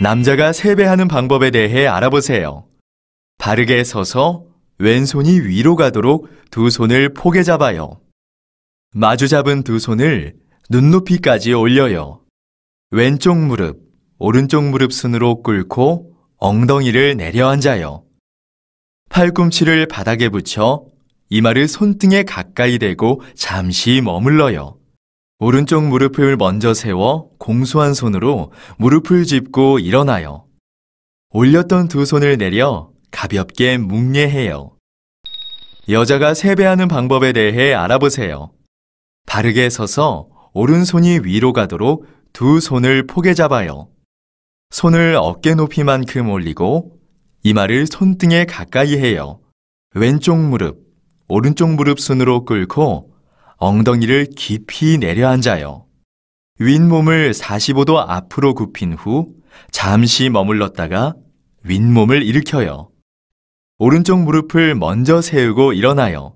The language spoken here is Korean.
남자가 세배하는 방법에 대해 알아보세요. 바르게 서서 왼손이 위로 가도록 두 손을 포개 잡아요. 마주 잡은 두 손을 눈높이까지 올려요. 왼쪽 무릎, 오른쪽 무릎 순으로 꿇고 엉덩이를 내려앉아요. 팔꿈치를 바닥에 붙여 이마를 손등에 가까이 대고 잠시 머물러요. 오른쪽 무릎을 먼저 세워 공수한 손으로 무릎을 짚고 일어나요. 올렸던 두 손을 내려 가볍게 묵례해요. 여자가 세배하는 방법에 대해 알아보세요. 바르게 서서 오른손이 위로 가도록 두 손을 포개 잡아요. 손을 어깨 높이만큼 올리고 이마를 손등에 가까이 해요. 왼쪽 무릎, 오른쪽 무릎 순으로 꿇고 엉덩이를 깊이 내려앉아요. 윗몸을 45도 앞으로 굽힌 후 잠시 머물렀다가 윗몸을 일으켜요. 오른쪽 무릎을 먼저 세우고 일어나요.